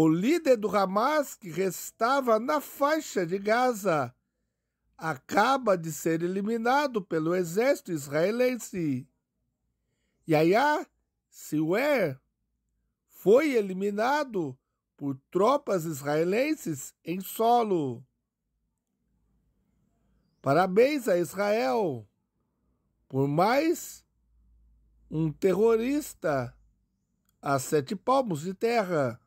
o líder do Hamas, que restava na faixa de Gaza, acaba de ser eliminado pelo exército israelense. Yahya Siwer foi eliminado por tropas israelenses em solo. Parabéns a Israel por mais um terrorista a sete palmos de terra.